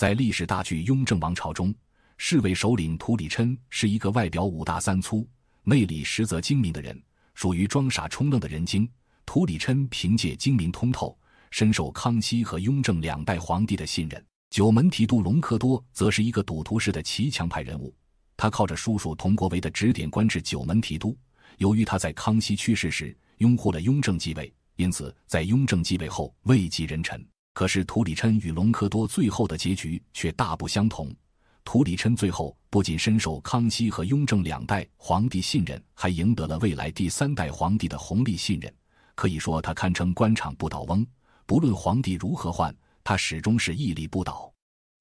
在历史大剧《雍正王朝》中，侍卫首领图里琛是一个外表五大三粗、内里实则精明的人，属于装傻充愣的人精。图里琛凭借精明通透，深受康熙和雍正两代皇帝的信任。九门提督隆科多则是一个赌徒式的骑墙派人物，他靠着叔叔佟国维的指点，官至九门提督。由于他在康熙去世时拥护了雍正继位，因此在雍正继位后位极人臣。可是，图里琛与隆科多最后的结局却大不相同。图里琛最后不仅深受康熙和雍正两代皇帝信任，还赢得了未来第三代皇帝的红利信任。可以说，他堪称官场不倒翁。不论皇帝如何换，他始终是屹立不倒。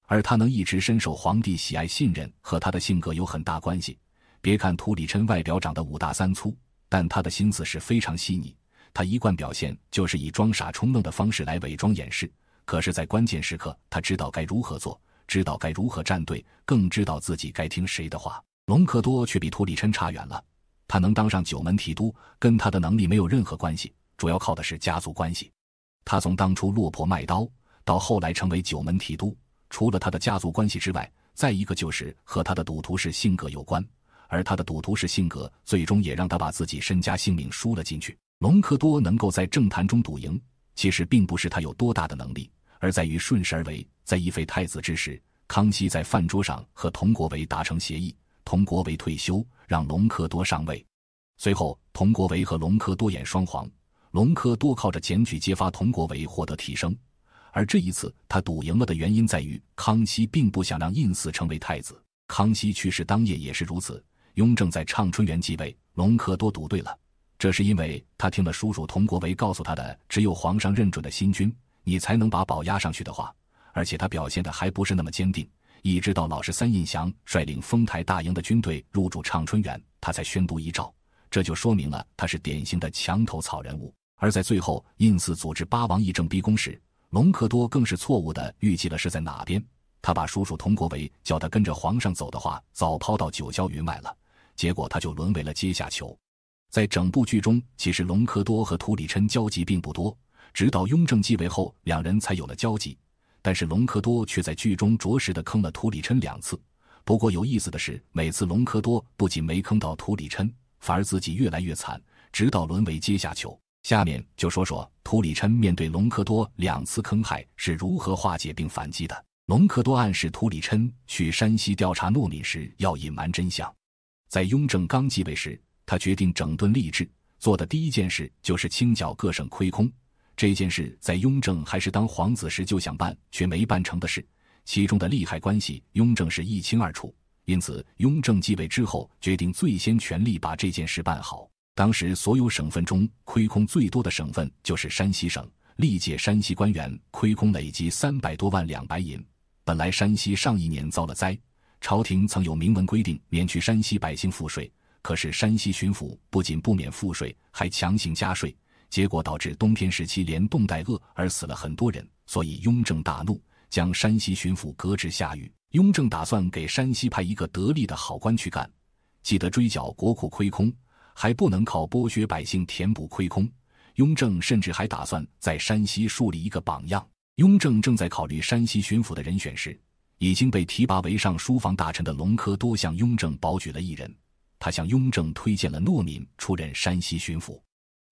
而他能一直深受皇帝喜爱信任，和他的性格有很大关系。别看图里琛外表长得五大三粗，但他的心思是非常细腻。他一贯表现就是以装傻充愣的方式来伪装掩饰，可是，在关键时刻，他知道该如何做，知道该如何站队，更知道自己该听谁的话。隆科多却比托里琛差远了，他能当上九门提督，跟他的能力没有任何关系，主要靠的是家族关系。他从当初落魄卖刀，到后来成为九门提督，除了他的家族关系之外，再一个就是和他的赌徒式性格有关，而他的赌徒式性格最终也让他把自己身家性命输了进去。隆科多能够在政坛中赌赢，其实并不是他有多大的能力，而在于顺势而为。在一废太子之时，康熙在饭桌上和佟国维达成协议，佟国维退休，让隆科多上位。随后，佟国维和隆科多演双簧，隆科多靠着检举揭发佟国维获得提升。而这一次他赌赢了的原因在于，康熙并不想让胤祀成为太子。康熙去世当夜也是如此，雍正在畅春园继位，隆科多赌对了。这是因为他听了叔叔佟国维告诉他的“只有皇上认准的新军，你才能把宝押上去”的话，而且他表现的还不是那么坚定。一直到老十三胤祥率领丰台大营的军队入驻畅春园，他才宣读遗诏，这就说明了他是典型的墙头草人物。而在最后，胤祀组织八王议政逼宫时，隆科多更是错误的预计了是在哪边。他把叔叔佟国维叫他跟着皇上走的话，早抛到九霄云外了，结果他就沦为了阶下囚。在整部剧中，其实隆科多和图里琛交集并不多，直到雍正继位后，两人才有了交集。但是隆科多却在剧中着实的坑了图里琛两次。不过有意思的是，每次隆科多不仅没坑到图里琛，反而自己越来越惨，直到沦为阶下囚。下面就说说图里琛面对隆科多两次坑害是如何化解并反击的。隆科多暗示图里琛去山西调查糯米时要隐瞒真相，在雍正刚继位时。他决定整顿吏治，做的第一件事就是清剿各省亏空。这件事在雍正还是当皇子时就想办，却没办成的事，其中的利害关系，雍正是一清二楚。因此，雍正继位之后，决定最先全力把这件事办好。当时，所有省份中亏空最多的省份就是山西省，历届山西官员亏空累计三百多万两白银。本来，山西上一年遭了灾，朝廷曾有明文规定免去山西百姓赋税。可是山西巡抚不仅不免赋税，还强行加税，结果导致冬天时期连冻带饿而死了很多人。所以雍正大怒，将山西巡抚革职下狱。雍正打算给山西派一个得力的好官去干，既得追缴国库亏空，还不能靠剥削百姓填补亏空。雍正甚至还打算在山西树立一个榜样。雍正正在考虑山西巡抚的人选时，已经被提拔为上书房大臣的隆科多向雍正保举了一人。他向雍正推荐了诺敏出任山西巡抚，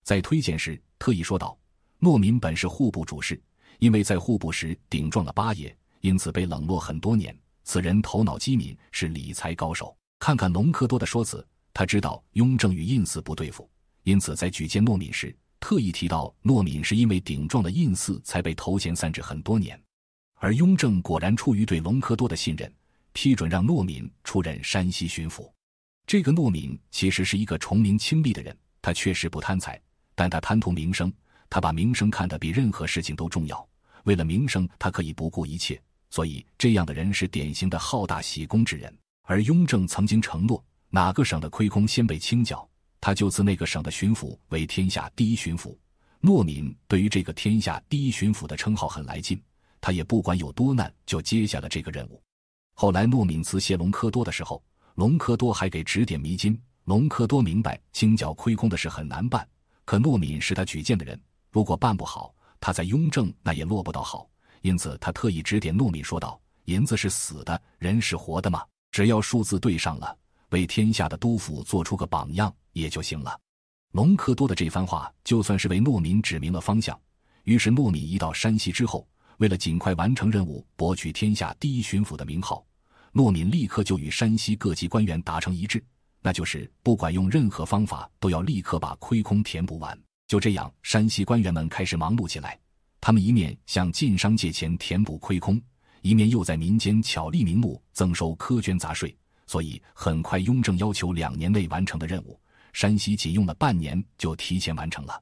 在推荐时特意说道：“诺敏本是户部主事，因为在户部时顶撞了八爷，因此被冷落很多年。此人头脑机敏，是理财高手。”看看隆科多的说辞，他知道雍正与胤祀不对付，因此在举荐诺敏时特意提到诺敏是因为顶撞了胤祀才被头衔散置很多年。而雍正果然出于对隆科多的信任，批准让诺敏出任山西巡抚。这个诺敏其实是一个崇明轻利的人，他确实不贪财，但他贪图名声，他把名声看得比任何事情都重要。为了名声，他可以不顾一切。所以这样的人是典型的好大喜功之人。而雍正曾经承诺，哪个省的亏空先被清剿，他就赐那个省的巡抚为天下第一巡抚。诺敏对于这个天下第一巡抚的称号很来劲，他也不管有多难，就接下了这个任务。后来诺敏辞谢隆科多的时候。隆科多还给指点迷津。隆科多明白清剿亏空的事很难办，可糯米是他举荐的人，如果办不好，他在雍正那也落不到好。因此，他特意指点糯米说道：“银子是死的，人是活的嘛，只要数字对上了，为天下的督抚做出个榜样也就行了。”隆科多的这番话，就算是为糯米指明了方向。于是，糯米一到山西之后，为了尽快完成任务，博取天下第一巡抚的名号。诺敏立刻就与山西各级官员达成一致，那就是不管用任何方法，都要立刻把亏空填补完。就这样，山西官员们开始忙碌起来，他们一面向晋商借钱填补亏空，一面又在民间巧立名目增收苛捐杂税。所以，很快，雍正要求两年内完成的任务，山西仅用了半年就提前完成了。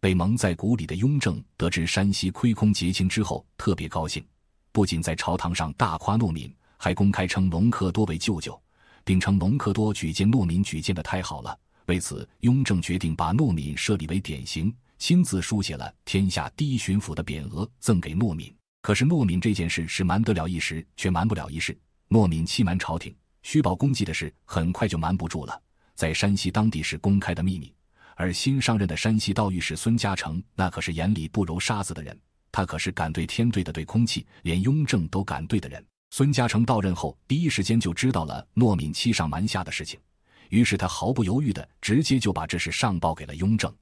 被蒙在鼓里的雍正得知山西亏空结清之后，特别高兴，不仅在朝堂上大夸诺敏。还公开称隆科多为舅舅，并称隆科多举荐诺敏举荐的太好了。为此，雍正决定把诺敏设立为典型，亲自书写了“天下第一巡抚”的匾额赠给诺敏。可是，诺敏这件事是瞒得了一时，却瞒不了一世。诺敏欺瞒朝廷、虚报功绩的事，很快就瞒不住了，在山西当地是公开的秘密。而新上任的山西道御史孙嘉诚，那可是眼里不揉沙子的人，他可是敢对天对的对空气，连雍正都敢对的人。孙嘉诚到任后，第一时间就知道了诺敏欺上瞒下的事情，于是他毫不犹豫的直接就把这事上报给了雍正。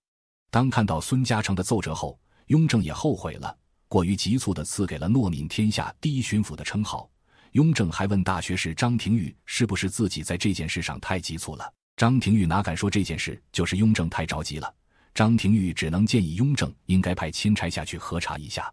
当看到孙嘉诚的奏折后，雍正也后悔了，过于急促的赐给了诺敏天下第一巡抚的称号。雍正还问大学士张廷玉是不是自己在这件事上太急促了，张廷玉哪敢说这件事就是雍正太着急了，张廷玉只能建议雍正应该派钦差下去核查一下。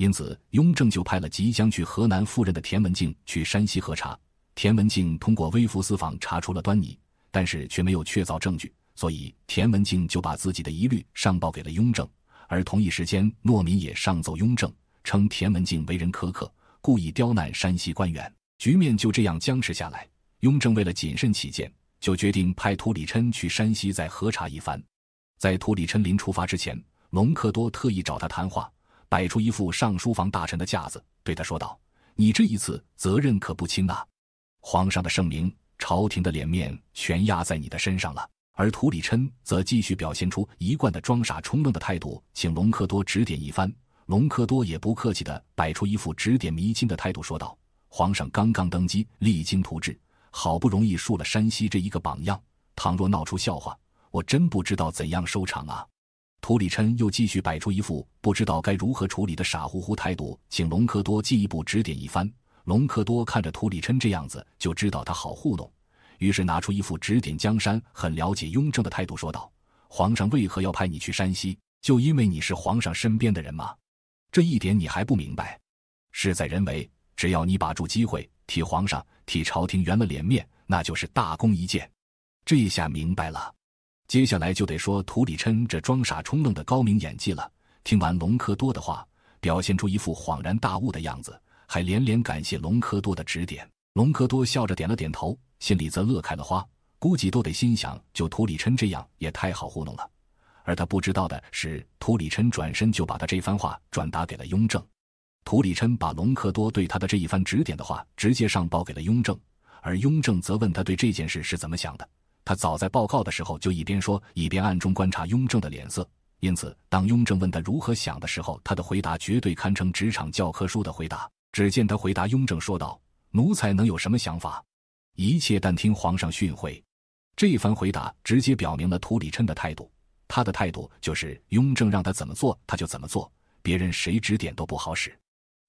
因此，雍正就派了即将去河南赴任的田文静去山西核查。田文静通过微服私访查出了端倪，但是却没有确凿证据，所以田文静就把自己的疑虑上报给了雍正。而同一时间，诺敏也上奏雍正，称田文静为人苛刻，故意刁难山西官员。局面就这样僵持下来。雍正为了谨慎起见，就决定派图里琛去山西再核查一番。在图里琛临出发之前，隆科多特意找他谈话。摆出一副上书房大臣的架子，对他说道：“你这一次责任可不轻啊！皇上的圣明，朝廷的脸面全压在你的身上了。”而图里琛则继续表现出一贯的装傻充愣的态度，请隆科多指点一番。隆科多也不客气的摆出一副指点迷津的态度，说道：“皇上刚刚登基，励精图治，好不容易树了山西这一个榜样，倘若闹出笑话，我真不知道怎样收场啊！”图里琛又继续摆出一副不知道该如何处理的傻乎乎态度，请隆科多进一步指点一番。隆科多看着图里琛这样子，就知道他好糊弄，于是拿出一副指点江山、很了解雍正的态度说道：“皇上为何要派你去山西？就因为你是皇上身边的人吗？这一点你还不明白？事在人为，只要你把住机会，替皇上、替朝廷圆了脸面，那就是大功一件。这下明白了。”接下来就得说图里琛这装傻充愣的高明演技了。听完隆科多的话，表现出一副恍然大悟的样子，还连连感谢隆科多的指点。隆科多笑着点了点头，心里则乐开了花。估计都得心想，就图里琛这样也太好糊弄了。而他不知道的是，图里琛转身就把他这番话转达给了雍正。图里琛把隆科多对他的这一番指点的话直接上报给了雍正，而雍正则问他对这件事是怎么想的。他早在报告的时候就一边说，一边暗中观察雍正的脸色。因此，当雍正问他如何想的时候，他的回答绝对堪称职场教科书的回答。只见他回答雍正说道：“奴才能有什么想法？一切但听皇上训诲。”这番回答直接表明了图里琛的态度。他的态度就是雍正让他怎么做，他就怎么做，别人谁指点都不好使。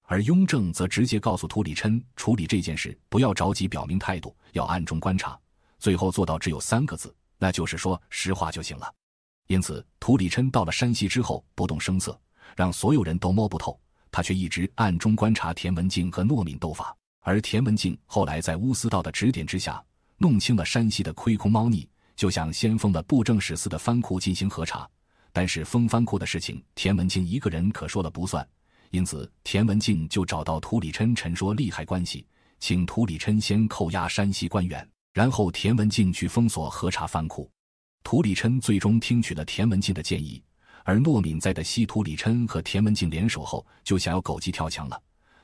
而雍正则直接告诉图里琛，处理这件事不要着急，表明态度，要暗中观察。最后做到只有三个字，那就是说实话就行了。因此，涂里琛到了山西之后，不动声色，让所有人都摸不透，他却一直暗中观察田文静和糯米斗法。而田文静后来在乌斯道的指点之下，弄清了山西的亏空猫腻，就向先封的布政使司的藩库进行核查。但是封藩库的事情，田文静一个人可说了不算。因此，田文静就找到涂里琛，陈说利害关系，请涂里琛先扣押山西官员。然后，田文静去封锁核查藩库，涂里琛最终听取了田文静的建议。而诺敏在的西涂里琛和田文静联手后，就想要狗急跳墙了。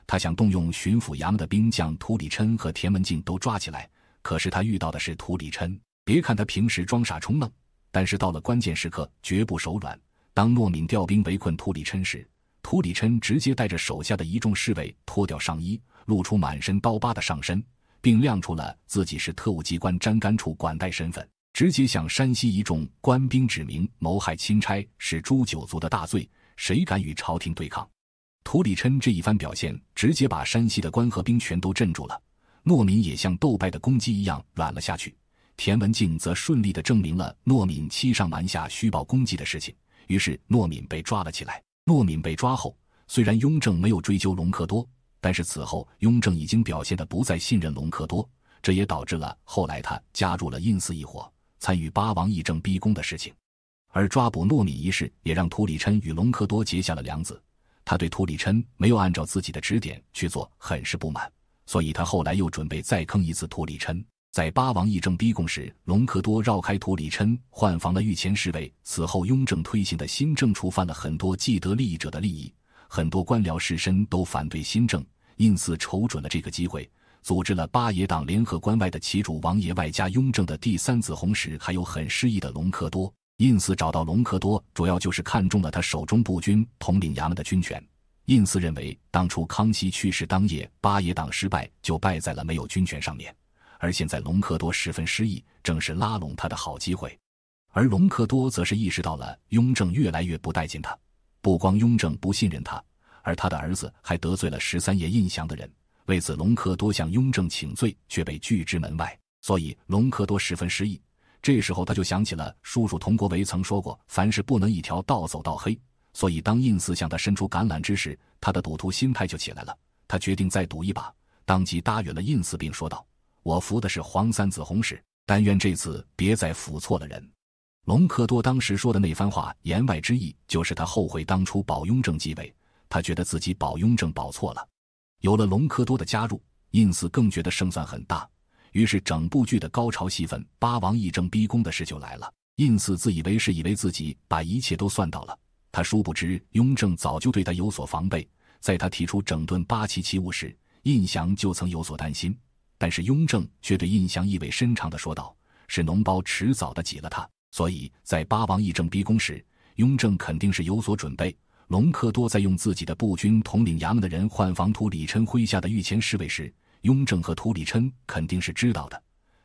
他想动用巡抚衙门的兵将，涂里琛和田文静都抓起来。可是他遇到的是涂里琛。别看他平时装傻充愣，但是到了关键时刻绝不手软。当诺敏调兵围困涂里琛时，涂里琛直接带着手下的一众侍卫，脱掉上衣，露出满身刀疤的上身。并亮出了自己是特务机关詹干处管带身份，直接向山西一众官兵指明，谋害钦差是诛九族的大罪，谁敢与朝廷对抗？图里琛这一番表现，直接把山西的官和兵全都镇住了。诺敏也像斗败的公鸡一样软了下去。田文静则顺利的证明了诺敏欺上瞒下、虚报功绩的事情，于是诺敏被抓了起来。诺敏被抓后，虽然雍正没有追究隆科多。但是此后，雍正已经表现的不再信任隆科多，这也导致了后来他加入了胤祀一伙，参与八王议政逼宫的事情。而抓捕糯米一事，也让图里琛与隆科多结下了梁子。他对图里琛没有按照自己的指点去做，很是不满，所以他后来又准备再坑一次图里琛。在八王议政逼宫时，隆科多绕开图里琛换防了御前侍卫。此后，雍正推行的新政触犯了很多既得利益者的利益。很多官僚士绅都反对新政，胤禛瞅准了这个机会，组织了八爷党联合关外的旗主王爷，外加雍正的第三子弘时，还有很失意的隆科多。胤禛找到隆科多，主要就是看中了他手中步军统领衙门的军权。胤禛认为，当初康熙去世当夜，八爷党失败，就败在了没有军权上面。而现在隆科多十分失意，正是拉拢他的好机会。而隆科多则是意识到了雍正越来越不待见他。不光雍正不信任他，而他的儿子还得罪了十三爷胤祥的人。为此，隆科多向雍正请罪，却被拒之门外。所以，隆科多十分失意。这时候，他就想起了叔叔佟国维曾说过：“凡事不能一条道走到黑。”所以，当胤祀向他伸出橄榄枝时，他的赌徒心态就起来了。他决定再赌一把，当即答允了胤祀，并说道：“我服的是黄三子红石，但愿这次别再服错了人。”隆科多当时说的那番话，言外之意就是他后悔当初保雍正继位，他觉得自己保雍正保错了。有了隆科多的加入，胤祀更觉得胜算很大。于是，整部剧的高潮戏份——八王议政逼宫的事就来了。胤祀自以为是，以为自己把一切都算到了，他殊不知雍正早就对他有所防备。在他提出整顿八旗旗务时，胤祥就曾有所担心，但是雍正却对胤祥意味深长的说道：“是脓包，迟早的挤了他。”所以在八王议政逼宫时，雍正肯定是有所准备。隆科多在用自己的步军统领衙门的人换防土李琛麾下的御前侍卫时，雍正和土李琛肯定是知道的。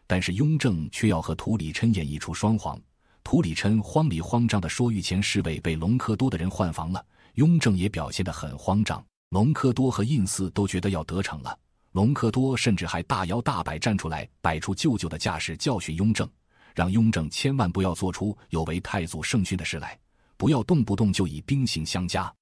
但是雍正却要和土李琛演绎出双簧。土李琛慌里慌张的说御前侍卫被隆科多的人换防了，雍正也表现得很慌张。隆科多和胤祀都觉得要得逞了，隆科多甚至还大摇大摆站出来，摆出舅舅的架势教训雍正。让雍正千万不要做出有违太祖圣训的事来，不要动不动就以兵刑相加，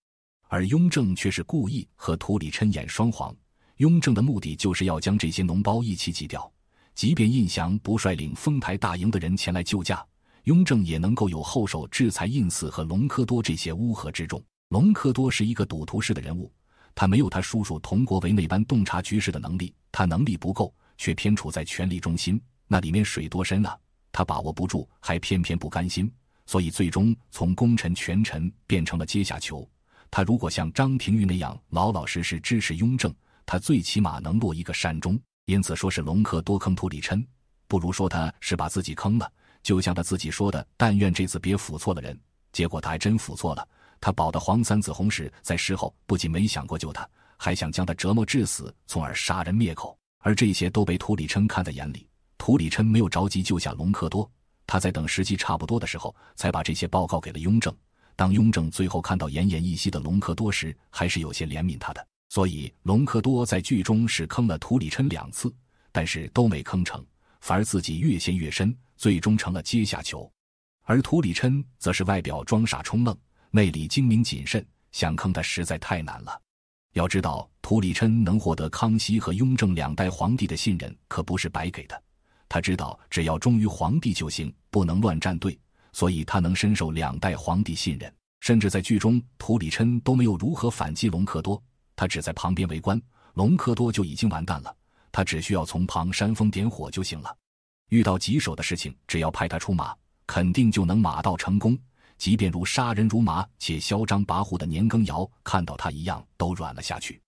而雍正却是故意和图里琛演双簧。雍正的目的就是要将这些脓包一起挤掉，即便胤祥不率领丰台大营的人前来救驾，雍正也能够有后手制裁胤赐和隆科多这些乌合之众。隆科多是一个赌徒式的人物，他没有他叔叔佟国维那般洞察局势的能力，他能力不够，却偏处在权力中心，那里面水多深啊！他把握不住，还偏偏不甘心，所以最终从功臣权臣变成了阶下囚。他如果像张廷玉那样老老实实支持雍正，他最起码能落一个善终。因此，说是隆科多坑托里琛，不如说他是把自己坑了。就像他自己说的：“但愿这次别辅错了人。”结果他还真辅错了。他保的黄三子洪时，在事后不仅没想过救他，还想将他折磨致死，从而杀人灭口。而这些都被涂里琛看在眼里。图里琛没有着急救下隆科多，他在等时机差不多的时候，才把这些报告给了雍正。当雍正最后看到奄奄一息的隆科多时，还是有些怜悯他的。所以隆科多在剧中是坑了图里琛两次，但是都没坑成，反而自己越陷越深，最终成了阶下囚。而图里琛则是外表装傻充愣，内里精明谨慎，想坑他实在太难了。要知道，图里琛能获得康熙和雍正两代皇帝的信任，可不是白给的。他知道，只要忠于皇帝就行，不能乱站队，所以他能深受两代皇帝信任。甚至在剧中，图里琛都没有如何反击隆科多，他只在旁边围观，隆科多就已经完蛋了。他只需要从旁煽风点火就行了。遇到棘手的事情，只要派他出马，肯定就能马到成功。即便如杀人如麻且嚣张跋扈的年羹尧看到他一样，都软了下去。